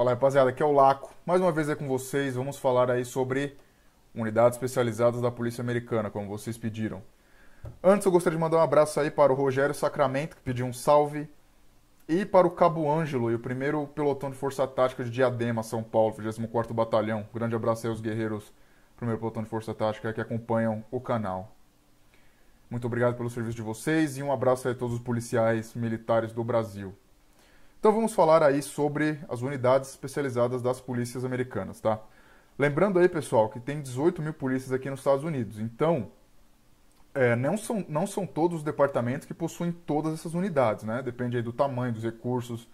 Fala rapaziada, aqui é o Laco, mais uma vez é com vocês, vamos falar aí sobre unidades especializadas da Polícia Americana, como vocês pediram. Antes eu gostaria de mandar um abraço aí para o Rogério Sacramento, que pediu um salve, e para o Cabo Ângelo, e o primeiro pelotão de Força Tática de Diadema, São Paulo, 24º Batalhão. Grande abraço aí aos guerreiros, primeiro pelotão de Força Tática, que acompanham o canal. Muito obrigado pelo serviço de vocês e um abraço aí a todos os policiais militares do Brasil. Então vamos falar aí sobre as unidades especializadas das polícias americanas, tá? Lembrando aí, pessoal, que tem 18 mil polícias aqui nos Estados Unidos. Então, é, não, são, não são todos os departamentos que possuem todas essas unidades, né? Depende aí do tamanho, dos recursos.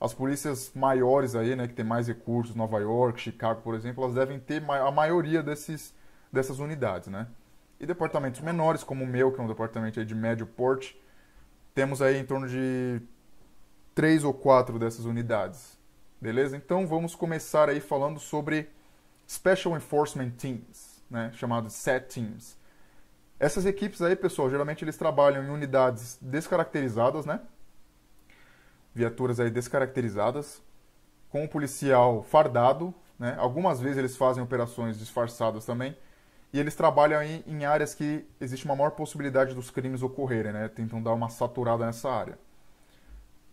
As polícias maiores aí, né, que tem mais recursos, Nova York, Chicago, por exemplo, elas devem ter a maioria desses, dessas unidades, né? E departamentos menores, como o meu, que é um departamento de médio porte, temos aí em torno de três ou quatro dessas unidades. Beleza? Então vamos começar aí falando sobre Special Enforcement Teams, né? chamado SET Teams. Essas equipes aí, pessoal, geralmente eles trabalham em unidades descaracterizadas, né? Viaturas aí descaracterizadas, com o policial fardado, né? Algumas vezes eles fazem operações disfarçadas também, e eles trabalham aí em áreas que existe uma maior possibilidade dos crimes ocorrerem, né? Tentam dar uma saturada nessa área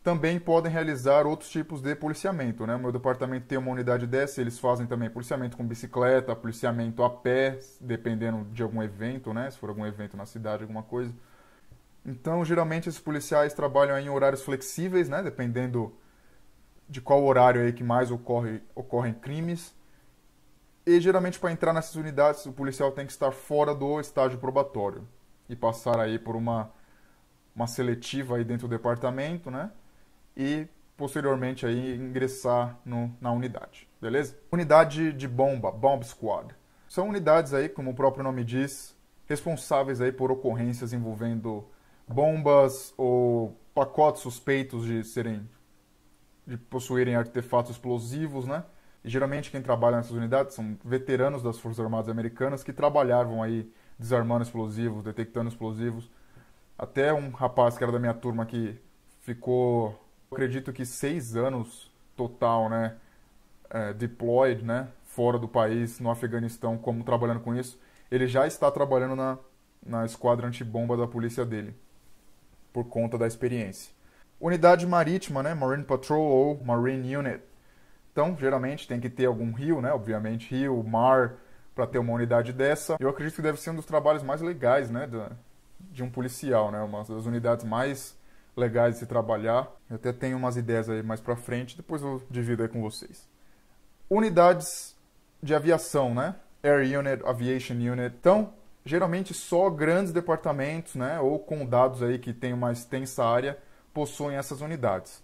também podem realizar outros tipos de policiamento. Né? O meu departamento tem uma unidade dessa, eles fazem também policiamento com bicicleta, policiamento a pé, dependendo de algum evento, né? se for algum evento na cidade, alguma coisa. Então, geralmente, esses policiais trabalham em horários flexíveis, né? dependendo de qual horário aí que mais ocorre, ocorrem crimes. E geralmente, para entrar nessas unidades, o policial tem que estar fora do estágio probatório e passar aí por uma, uma seletiva aí dentro do departamento, né? e posteriormente aí ingressar no, na unidade, beleza? Unidade de bomba, Bomb Squad. São unidades aí, como o próprio nome diz, responsáveis aí por ocorrências envolvendo bombas ou pacotes suspeitos de serem de possuírem artefatos explosivos, né? E geralmente quem trabalha nessas unidades são veteranos das Forças Armadas Americanas que trabalhavam aí desarmando explosivos, detectando explosivos. Até um rapaz que era da minha turma que ficou acredito que seis anos total, né, é, deployed, né, fora do país, no Afeganistão, como trabalhando com isso, ele já está trabalhando na, na esquadra antibomba da polícia dele, por conta da experiência. Unidade marítima, né, Marine Patrol ou Marine Unit. Então, geralmente tem que ter algum rio, né, obviamente rio, mar, para ter uma unidade dessa. Eu acredito que deve ser um dos trabalhos mais legais, né, de um policial, né, uma das unidades mais legais de se trabalhar. Eu até tenho umas ideias aí mais para frente, depois eu divido aí com vocês. Unidades de aviação, né? Air Unit, Aviation Unit. Então, geralmente só grandes departamentos, né, ou condados aí que tem uma extensa área possuem essas unidades.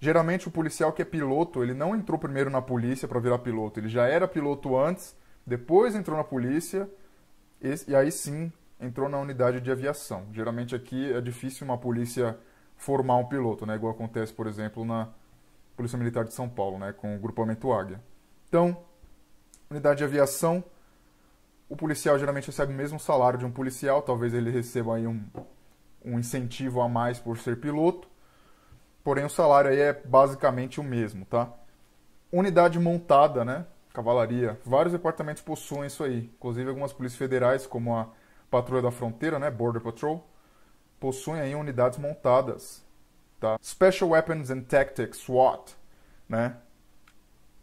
Geralmente o policial que é piloto, ele não entrou primeiro na polícia para virar piloto, ele já era piloto antes, depois entrou na polícia, e aí sim entrou na unidade de aviação. Geralmente aqui é difícil uma polícia formar um piloto, né? Igual acontece, por exemplo, na Polícia Militar de São Paulo, né? Com o grupamento Águia. Então, unidade de aviação, o policial geralmente recebe o mesmo salário de um policial, talvez ele receba aí um, um incentivo a mais por ser piloto, porém o salário aí é basicamente o mesmo, tá? Unidade montada, né? Cavalaria. Vários departamentos possuem isso aí, inclusive algumas polícias federais, como a Patrulha da Fronteira, né, Border Patrol, possuem aí unidades montadas, tá? Special Weapons and Tactics, SWAT, né?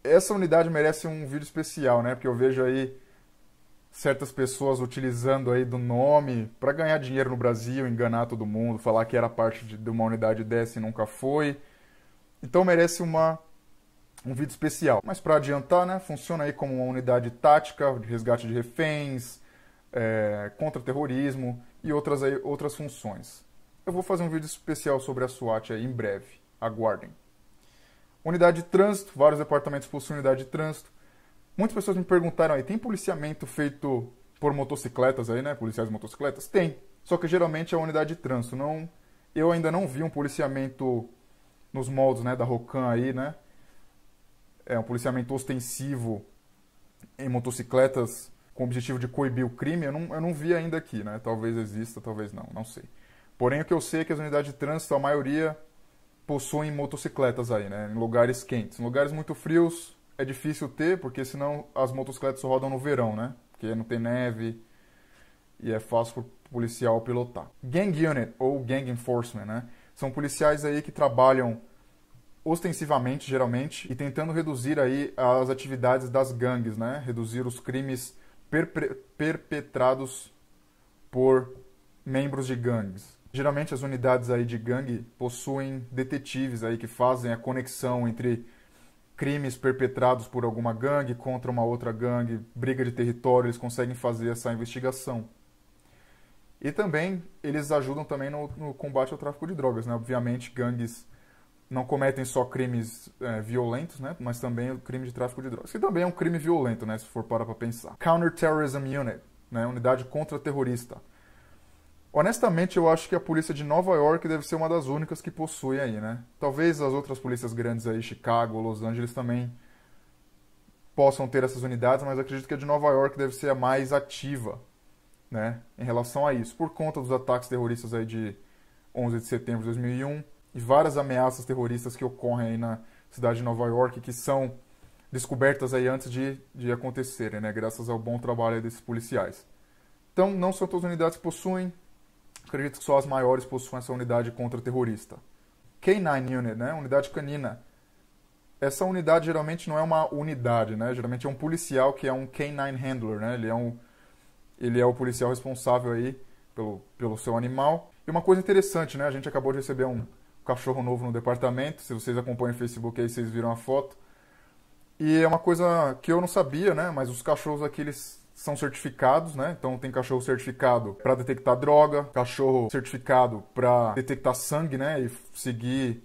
Essa unidade merece um vídeo especial, né? Porque eu vejo aí certas pessoas utilizando aí do nome para ganhar dinheiro no Brasil, enganar todo mundo, falar que era parte de, uma unidade dessa e nunca foi. Então merece uma um vídeo especial. Mas para adiantar, né, funciona aí como uma unidade tática de resgate de reféns, é, contra terrorismo e outras, outras funções. Eu vou fazer um vídeo especial sobre a SWAT aí em breve, aguardem. Unidade de trânsito, vários departamentos possuem unidade de trânsito. Muitas pessoas me perguntaram aí, tem policiamento feito por motocicletas aí, né? Policiais motocicletas? Tem. Só que geralmente é a unidade de trânsito. Não, eu ainda não vi um policiamento nos moldes né, da Rocan aí, né? É um policiamento ostensivo em motocicletas com o objetivo de coibir o crime, eu não, eu não vi ainda aqui, né? Talvez exista, talvez não, não sei. Porém, o que eu sei é que as unidades de trânsito, a maioria, possuem motocicletas aí, né? Em lugares quentes. Em lugares muito frios é difícil ter, porque senão as motocicletas rodam no verão, né? Porque não tem neve e é fácil pro policial pilotar. Gang Unit, ou Gang Enforcement, né? São policiais aí que trabalham ostensivamente, geralmente, e tentando reduzir aí as atividades das gangues, né? Reduzir os crimes perpetrados por membros de gangues. Geralmente as unidades aí de gangue possuem detetives aí que fazem a conexão entre crimes perpetrados por alguma gangue contra uma outra gangue, briga de território, eles conseguem fazer essa investigação. E também eles ajudam também no, no combate ao tráfico de drogas, né? Obviamente gangues não cometem só crimes é, violentos, né, mas também o crime de tráfico de drogas, que também é um crime violento, né, se for parar para pensar. Counterterrorism Unit, né, unidade contra-terrorista. Honestamente, eu acho que a polícia de Nova York deve ser uma das únicas que possui aí, né? Talvez as outras polícias grandes aí, Chicago, Los Angeles também possam ter essas unidades, mas acredito que a de Nova York deve ser a mais ativa, né, em relação a isso, por conta dos ataques terroristas aí de 11 de setembro de 2001 e várias ameaças terroristas que ocorrem aí na cidade de Nova York, que são descobertas aí antes de, de acontecerem, né? Graças ao bom trabalho desses policiais. Então, não são todas as unidades que possuem. Acredito que só as maiores possuem essa unidade contra-terrorista. K9 Unit, né? Unidade canina. Essa unidade geralmente não é uma unidade, né? Geralmente é um policial que é um K9 Handler, né? Ele é, um, ele é o policial responsável aí pelo, pelo seu animal. E uma coisa interessante, né? A gente acabou de receber um, cachorro novo no departamento. Se vocês acompanham o Facebook aí, vocês viram a foto. E é uma coisa que eu não sabia, né? Mas os cachorros aqui, eles são certificados, né? Então tem cachorro certificado para detectar droga, cachorro certificado para detectar sangue, né? E seguir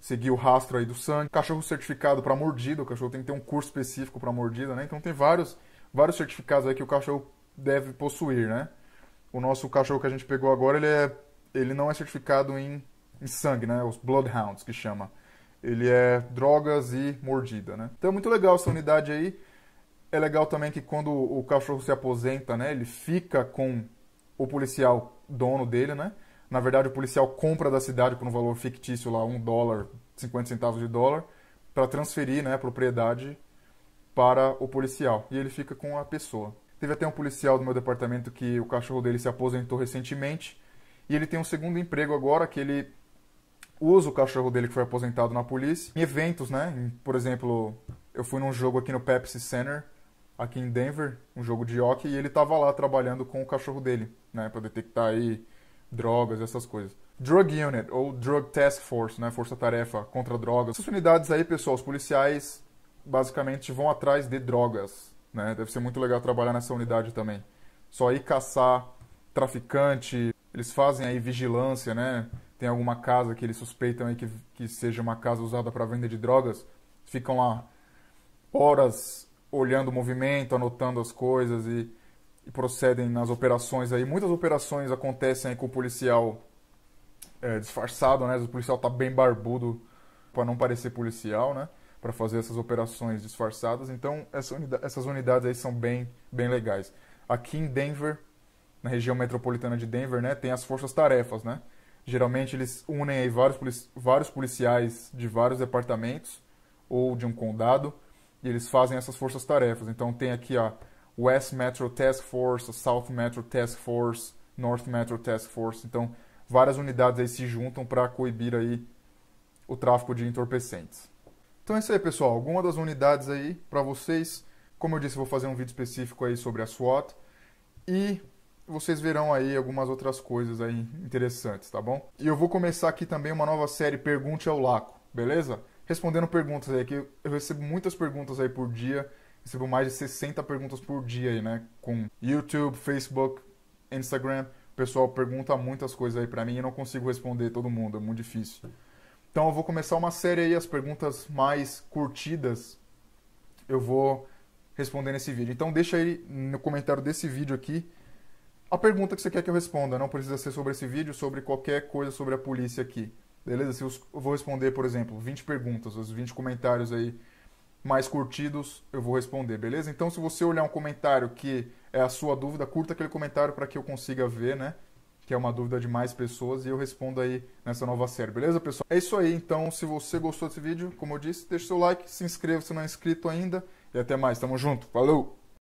seguir o rastro aí do sangue, cachorro certificado para mordida, o cachorro tem que ter um curso específico para mordida, né? Então tem vários vários certificados aí que o cachorro deve possuir, né? O nosso cachorro que a gente pegou agora, ele é ele não é certificado em em sangue, né? Os Bloodhounds que chama. Ele é drogas e mordida, né? Então é muito legal essa unidade aí. É legal também que quando o cachorro se aposenta, né? Ele fica com o policial dono dele, né? Na verdade, o policial compra da cidade por um valor fictício lá, um dólar, 50 centavos de dólar, para transferir né, a propriedade para o policial. E ele fica com a pessoa. Teve até um policial do meu departamento que o cachorro dele se aposentou recentemente. E ele tem um segundo emprego agora que ele usa o cachorro dele que foi aposentado na polícia em eventos, né? Por exemplo, eu fui num jogo aqui no Pepsi Center, aqui em Denver, um jogo de hockey, e ele tava lá trabalhando com o cachorro dele, né? Pra detectar aí drogas, essas coisas. Drug Unit, ou Drug Task Force, né? Força-tarefa contra drogas. Essas unidades aí, pessoal, os policiais basicamente vão atrás de drogas, né? Deve ser muito legal trabalhar nessa unidade também. Só ir caçar traficante, eles fazem aí vigilância, né? tem alguma casa que eles suspeitam aí que, que seja uma casa usada para venda de drogas, ficam lá horas olhando o movimento, anotando as coisas e, e procedem nas operações aí. Muitas operações acontecem com o policial é, disfarçado, né? O policial tá bem barbudo para não parecer policial, né? Para fazer essas operações disfarçadas. Então, essa unidade, essas unidades aí são bem, bem legais. Aqui em Denver, na região metropolitana de Denver, né? Tem as forças-tarefas, né? Geralmente eles unem aí vários, vários policiais de vários departamentos ou de um condado e eles fazem essas forças-tarefas. Então tem aqui a West Metro Task Force, a South Metro Task Force, North Metro Task Force. Então várias unidades aí se juntam para coibir aí o tráfico de entorpecentes. Então é isso aí, pessoal. Alguma das unidades aí para vocês. Como eu disse, eu vou fazer um vídeo específico aí sobre a SWAT. E vocês verão aí algumas outras coisas aí interessantes, tá bom? E eu vou começar aqui também uma nova série Pergunte ao Laco, beleza? Respondendo perguntas aí, que eu recebo muitas perguntas aí por dia, recebo mais de 60 perguntas por dia aí, né? Com YouTube, Facebook, Instagram, o pessoal pergunta muitas coisas aí pra mim e eu não consigo responder todo mundo, é muito difícil. Então eu vou começar uma série aí, as perguntas mais curtidas eu vou responder nesse vídeo. Então deixa aí no comentário desse vídeo aqui a pergunta que você quer que eu responda. Não precisa ser sobre esse vídeo, sobre qualquer coisa sobre a polícia aqui. Beleza? Se eu vou responder, por exemplo, 20 perguntas, os 20 comentários aí mais curtidos, eu vou responder, beleza? Então, se você olhar um comentário que é a sua dúvida, curta aquele comentário para que eu consiga ver, né? Que é uma dúvida de mais pessoas e eu respondo aí nessa nova série, beleza, pessoal? É isso aí, então, se você gostou desse vídeo, como eu disse, deixa seu like, se inscreva se não é inscrito ainda e até mais, tamo junto, falou!